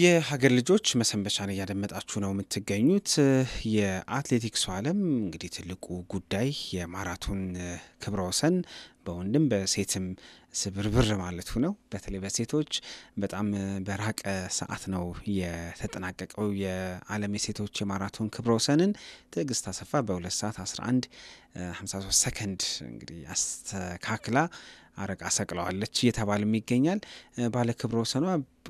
የሀገር ልጆች መሰንበቻን እያደመጣችሁ ነው የምትገኙት። የአትሌቲክሱ ዓለም እንግዲህ ትልቁ ጉዳይ የማራቶን ክብረ ወሰን በወንድም በሴትም ስብርብር ማለቱ ነው። በተለይ በሴቶች በጣም በራቀ ሰዓት ነው የተጠናቀቀው የዓለም የሴቶች የማራቶን ክብረ ወሰንን ትዕግስት አሰፋ በሁለት ሰዓት 11 53 ሰከንድ እንግዲህ አስተካክላ አረቃ ሰቅለዋለች እየተባለም ይገኛል። ባለክብረ ወሰኗ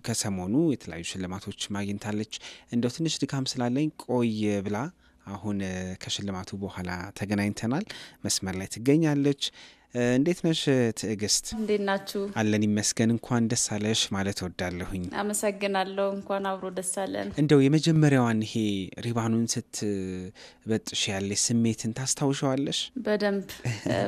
ከሰሞኑ የተለያዩ ሽልማቶች ማግኝታለች። እንደው ትንሽ ድካም ስላለኝ ቆይ ብላ አሁን ከሽልማቱ በኋላ ተገናኝተናል። መስመር ላይ ትገኛለች። እንዴት ነሽ ትዕግስት? እንዴት ናችሁ? አለን ይመስገን። እንኳን ደስ አለሽ ማለት ወዳለሁኝ። አመሰግናለሁ። እንኳን አብሮ ደስ አለን። እንደው የመጀመሪያዋን ይሄ ሪባኑን ስትበጥሽ ያለሽ ስሜትን ታስታውሸዋለሽ? በደንብ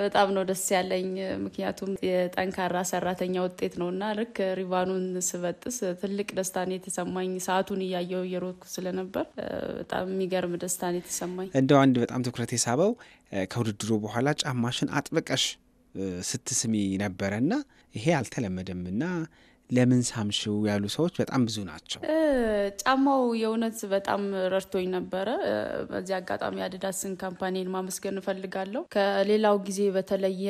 በጣም ነው ደስ ያለኝ። ምክንያቱም የጠንካራ ሰራተኛ ውጤት ነው እና ልክ ሪባኑን ስበጥስ ትልቅ ደስታን የተሰማኝ ሰዓቱን እያየው እየሮጥኩ ስለነበር በጣም የሚገርም ደስታን የተሰማኝ። እንደው አንድ በጣም ትኩረት የሳበው ከውድድሩ በኋላ ጫማሽን አጥብቀሽ ስትስሚ ነበረና ይሄ አልተለመደምና ለምን ሳምሽው ያሉ ሰዎች በጣም ብዙ ናቸው። ጫማው የእውነት በጣም ረድቶኝ ነበረ። በዚህ አጋጣሚ አዲዳስን ካምፓኒን ማመስገን እፈልጋለሁ። ከሌላው ጊዜ በተለየ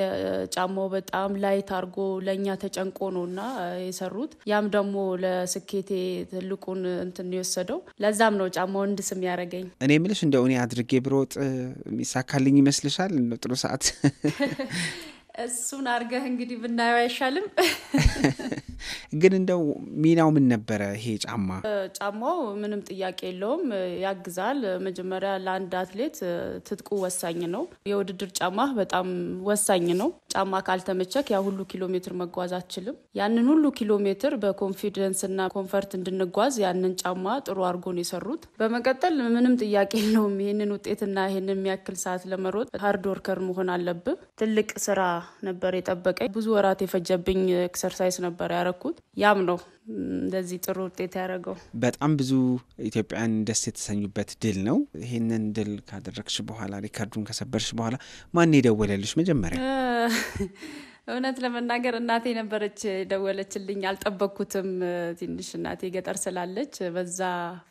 ጫማው በጣም ላይት አድርጎ ለእኛ ተጨንቆ ነው እና የሰሩት ያም ደግሞ ለስኬቴ ትልቁን እንትን የወሰደው ለዛም ነው ጫማው እንድስም ያደረገኝ። እኔ ምልሽ እንደ እኔ አድርጌ ብሮጥ የሚሳካልኝ ይመስልሻል? ጥሩ ሰዓት እሱን አርገህ እንግዲህ ብናየው አይሻልም? ግን እንደው ሚናው ምን ነበረ ይሄ ጫማ? ጫማው ምንም ጥያቄ የለውም ያግዛል። መጀመሪያ ለአንድ አትሌት ትጥቁ ወሳኝ ነው። የውድድር ጫማ በጣም ወሳኝ ነው። ጫማ ካልተመቸክ ያ ሁሉ ኪሎ ሜትር መጓዝ አችልም። ያንን ሁሉ ኪሎ ሜትር በኮንፊደንስ እና ኮንፈርት እንድንጓዝ ያንን ጫማ ጥሩ አድርጎ ነው የሰሩት። በመቀጠል ምንም ጥያቄ የለውም። ይህንን ውጤትና ይህንን የሚያክል ሰዓት ለመሮጥ ሀርድ ወርከር መሆን አለብህ። ትልቅ ስራ ነበር የጠበቀኝ። ብዙ ወራት የፈጀብኝ ኤክሰርሳይዝ ነበር ያረኩት። ያም ነው እንደዚህ ጥሩ ውጤት ያደረገው። በጣም ብዙ ኢትዮጵያን ደስ የተሰኙበት ድል ነው። ይህንን ድል ካደረግሽ በኋላ ሪከርዱን ከሰበርሽ በኋላ ማን የደወለልሽ መጀመሪያ? እውነት ለመናገር እናቴ ነበረች ደወለችልኝ። አልጠበቅኩትም። ትንሽ እናቴ ገጠር ስላለች በዛ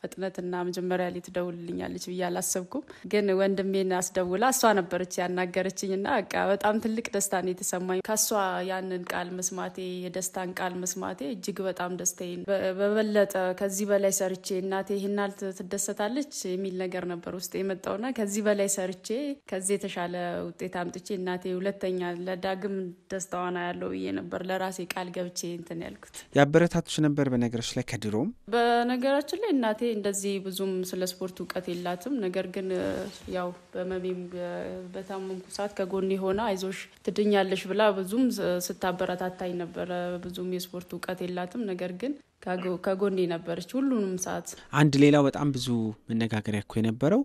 ፍጥነትና መጀመሪያ ላይ ትደውልልኛለች ብዬ አላሰብኩም። ግን ወንድሜን አስደውላ እሷ ነበረች ያናገረችኝ እና በቃ በጣም ትልቅ ደስታ ነው የተሰማኝ። ከእሷ ያንን ቃል መስማቴ የደስታን ቃል መስማቴ እጅግ በጣም ደስታዬን በበለጠ ከዚህ በላይ ሰርቼ እናቴ ይህናል ትደሰታለች የሚል ነገር ነበር ውስጥ የመጣውና ከዚህ በላይ ሰርቼ ከዚህ የተሻለ ውጤት አምጥቼ እናቴ ሁለተኛ ለዳግም ጎበዝ ያለው ብዬ ነበር ለራሴ ቃል ገብቼ እንትን ያልኩት። ያበረታቱሽ ነበር በነገሮች ላይ ከድሮም። በነገራችን ላይ እናቴ እንደዚህ ብዙም ስለ ስፖርት እውቀት የላትም። ነገር ግን ያው በመሜም በታመምኩ ሰዓት ከጎን የሆነ አይዞሽ ትድኛለሽ ብላ ብዙም ስታበረታታኝ ነበረ። ብዙም የስፖርት እውቀት የላትም ነገር ግን ከጎን ነበረች ሁሉንም ሰዓት። አንድ ሌላው በጣም ብዙ መነጋገሪያ እኮ የነበረው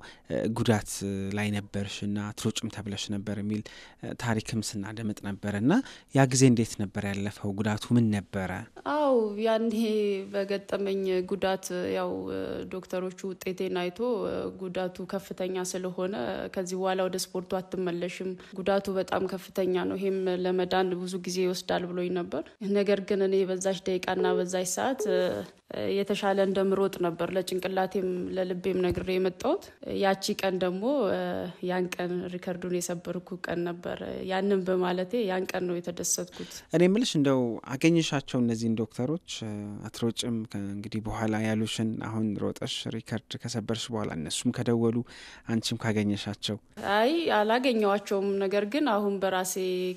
ጉዳት ላይ ነበርሽ እና ትሮጭም ተብለሽ ነበር የሚል ታሪክም ስናደምጥ ነበር እና ያ ጊዜ እንዴት ነበር ያለፈው? ጉዳቱ ምን ነበረ? አው ያኔ በገጠመኝ ጉዳት ያው ዶክተሮቹ ውጤቴን አይቶ ጉዳቱ ከፍተኛ ስለሆነ ከዚህ በኋላ ወደ ስፖርቱ አትመለሽም፣ ጉዳቱ በጣም ከፍተኛ ነው፣ ይሄም ለመዳን ብዙ ጊዜ ይወስዳል ብሎኝ ነበር። ነገር ግን እኔ በዛች ደቂቃና በዛች ሰዓት የተሻለ እንደምሮጥ ነበር ለጭንቅላቴም ለልቤም ነግር የመጣሁት። ያቺ ቀን ደግሞ ያን ቀን ሪከርዱን የሰበርኩ ቀን ነበር። ያንን በማለቴ ያን ቀን ነው የተደሰትኩት። እኔ ምልሽ እንደው አገኘሻቸው እነዚህን ዶክተሮች አትሮጭም እንግዲህ በኋላ ያሉሽን አሁን ሮጠሽ ሪከርድ ከሰበርሽ በኋላ እነሱም ከደወሉ አንቺም ካገኘሻቸው? አይ አላገኘዋቸውም። ነገር ግን አሁን በራሴ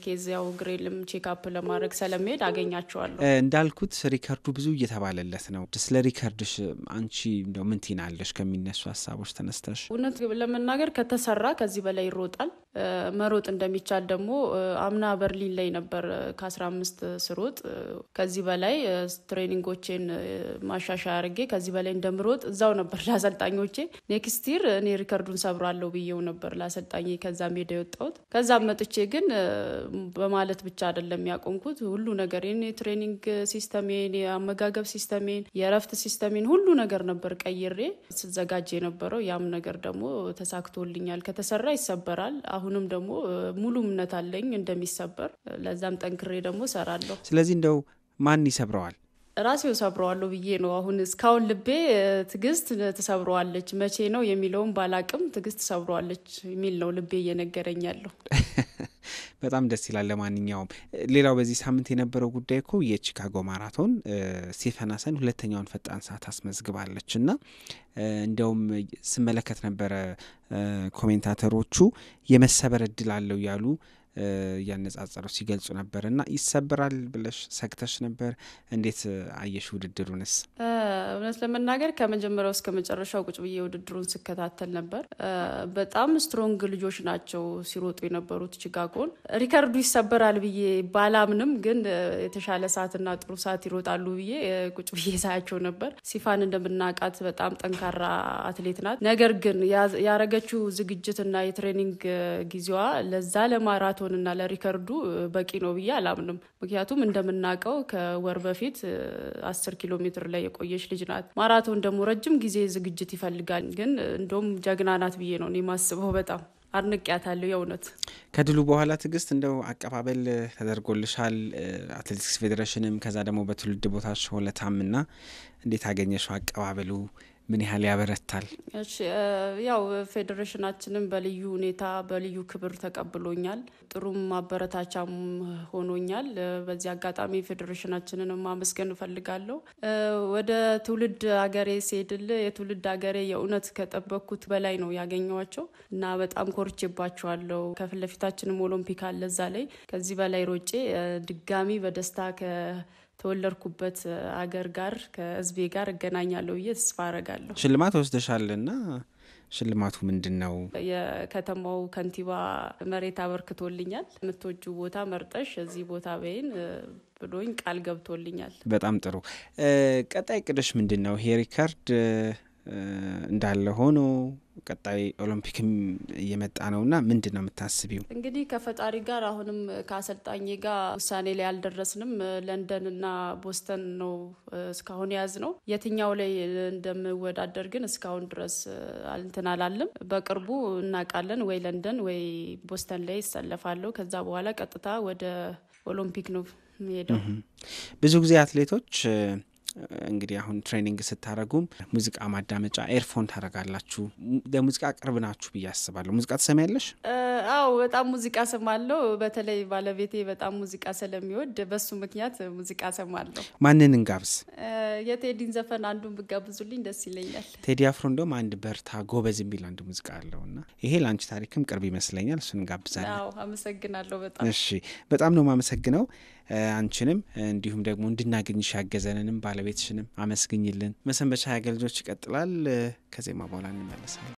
ኬዝ ያው ግሬልም ቼክአፕ ለማድረግ ስለመሄድ አገኛቸዋለሁ። እንዳልኩት ሪከርዱ ብዙ እየተ የተባለለት ነው። ስለ ሪከርድሽ አንቺ እንደው ምን ከሚነሱ ሀሳቦች ተነስተሽ እውነት ለመናገር ከተሰራ ከዚህ በላይ ይሮጣል። መሮጥ እንደሚቻል ደግሞ አምና በርሊን ላይ ነበር ከ15 ስሮጥ ከዚህ በላይ ትሬኒንጎቼን ማሻሻያ አርጌ ከዚህ በላይ እንደምሮጥ እዛው ነበር ለአሰልጣኞቼ ኔክስቲር እኔ ሪከርዱን ሰብራለሁ ብዬው ነበር ለአሰልጣኝ ከዛ ሜዳ የወጣሁት። ከዛም መጥቼ ግን በማለት ብቻ አይደለም ያቆምኩት። ሁሉ ነገሬን ትሬኒንግ ሲስተሜን፣ የአመጋገብ ሲስተሜን፣ የእረፍት ሲስተሜን ሁሉ ነገር ነበር ቀይሬ ስዘጋጅ የነበረው። ያም ነገር ደግሞ ተሳክቶልኛል። ከተሰራ ይሰበራል አሁን አሁንም ደግሞ ሙሉ እምነት አለኝ እንደሚሰበር። ለዛም ጠንክሬ ደግሞ ሰራለሁ። ስለዚህ እንደው ማን ይሰብረዋል? ራሴው ሰብረዋለሁ ብዬ ነው። አሁን እስካሁን ልቤ ትግስት ትሰብረዋለች፣ መቼ ነው የሚለውን ባላቅም ትግስት ሰብረዋለች የሚል ነው ልቤ እየነገረኝ ያለው። በጣም ደስ ይላል። ለማንኛውም ሌላው በዚህ ሳምንት የነበረው ጉዳይ እኮ የቺካጎ ማራቶን ስቴፈን ሁለተኛውን ፈጣን ሰዓት አስመዝግባለች እና እንዲያውም ስመለከት ነበረ ኮሜንታተሮቹ የመሰበር እድል አለው ያሉ እያነጻጸሩ ሲገልጹ ነበር። እና ይሰበራል ብለሽ ሰግተሽ ነበር? እንዴት አየሽ ውድድሩንስ? እውነት ለመናገር ከመጀመሪያው እስከ መጨረሻው ቁጭ ብዬ ውድድሩን ስከታተል ነበር። በጣም ስትሮንግ ልጆች ናቸው ሲሮጡ የነበሩት ቺካጎን። ሪከርዱ ይሰበራል ብዬ ባላምንም ግን የተሻለ ሰዓትና ጥሩ ሰዓት ይሮጣሉ ብዬ ቁጭ ብዬ ሳያቸው ነበር። ሲፋን እንደምናውቃት በጣም ጠንካራ አትሌት ናት። ነገር ግን ያረገችው ዝግጅትና የትሬኒንግ ጊዜዋ ለዛ ለማራቶን ለውጤቱንና ለሪከርዱ በቂ ነው ብዬ አላምንም። ምክንያቱም እንደምናውቀው ከወር በፊት አስር ኪሎ ሜትር ላይ የቆየች ልጅ ናት። ማራቶን ደግሞ ረጅም ጊዜ ዝግጅት ይፈልጋል። ግን እንደውም ጀግና ናት ብዬ ነው የማስበው። በጣም አድንቅያታለሁ የእውነት። ከድሉ በኋላ ትዕግስት፣ እንደው አቀባበል ተደርጎልሻል አትሌቲክስ ፌዴሬሽንም፣ ከዛ ደግሞ በትውልድ ቦታሽ ሆለታምና እንዴት አገኘሽው አቀባበሉ? ምን ያህል ያበረታል? ያው ፌዴሬሽናችንም በልዩ ሁኔታ በልዩ ክብር ተቀብሎኛል። ጥሩም ማበረታቻም ሆኖኛል። በዚህ አጋጣሚ ፌዴሬሽናችንን ማመስገን እፈልጋለሁ። ወደ ትውልድ ሀገሬ ሲሄድል የትውልድ ሀገሬ የእውነት ከጠበቅኩት በላይ ነው ያገኘዋቸው እና በጣም ኮርቼባቸዋለሁ። ከፊት ለፊታችንም ኦሎምፒክ አለ እዛ ላይ ከዚህ በላይ ሮጬ ድጋሚ በደስታ ተወለድኩበት አገር ጋር ከህዝቤ ጋር እገናኛለሁ ብዬ ተስፋ አረጋለሁ። ሽልማት ወስደሻልና ሽልማቱ ምንድን ነው? የከተማው ከንቲባ መሬት አበርክቶልኛል። የምትወጂው ቦታ መርጠሽ እዚህ ቦታ በይን ብሎኝ ቃል ገብቶልኛል። በጣም ጥሩ። ቀጣይ ቅደሽ ምንድን ነው? ይሄ ሪከርድ እንዳለ ሆኖ ቀጣይ ኦሎምፒክም እየመጣ ነውና ምንድን ነው የምታስቢው? እንግዲህ ከፈጣሪ ጋር አሁንም ከአሰልጣኝ ጋር ውሳኔ ላይ አልደረስንም። ለንደንና ቦስተን ነው እስካሁን የያዝ ነው። የትኛው ላይ እንደምወዳደር ግን እስካሁን ድረስ እንትን አላለም። በቅርቡ እናውቃለን። ወይ ለንደን ወይ ቦስተን ላይ ይሰለፋለሁ። ከዛ በኋላ ቀጥታ ወደ ኦሎምፒክ ነው ሄደው ብዙ ጊዜ አትሌቶች እንግዲህ አሁን ትሬኒንግ ስታረጉም ሙዚቃ ማዳመጫ ኤርፎን ታደረጋላችሁ። ለሙዚቃ ቅርብ ናችሁ ብዬ አስባለሁ። ሙዚቃ ያለሽ? አዎ፣ በጣም ሙዚቃ ሰማለሁ። በተለይ ባለቤቴ በጣም ሙዚቃ ስለሚወድ በሱ ምክንያት ሙዚቃ ሰማለሁ። ማንን እንጋብዝ? የቴዲን ዘፈን አንዱን ብጋብዙልኝ ደስ ይለኛል። ቴዲ አፍሮ እንደውም አንድ በርታ ጎበዝ የሚል አንድ ሙዚቃ አለው እና ይሄ ለአንቺ ታሪክም ቅርብ ይመስለኛል። እሱን እንጋብዛለን። አመሰግናለሁ በጣም እሺ። በጣም ነው የማመሰግነው። አንችንም እንዲሁም ደግሞ እንድናገኝሽ ያገዘንንም ባለቤትሽንም አመስግኝልን። መሰንበቻ ያገ ይቀጥላል። ከዜማ በኋላ እንመለሳለን።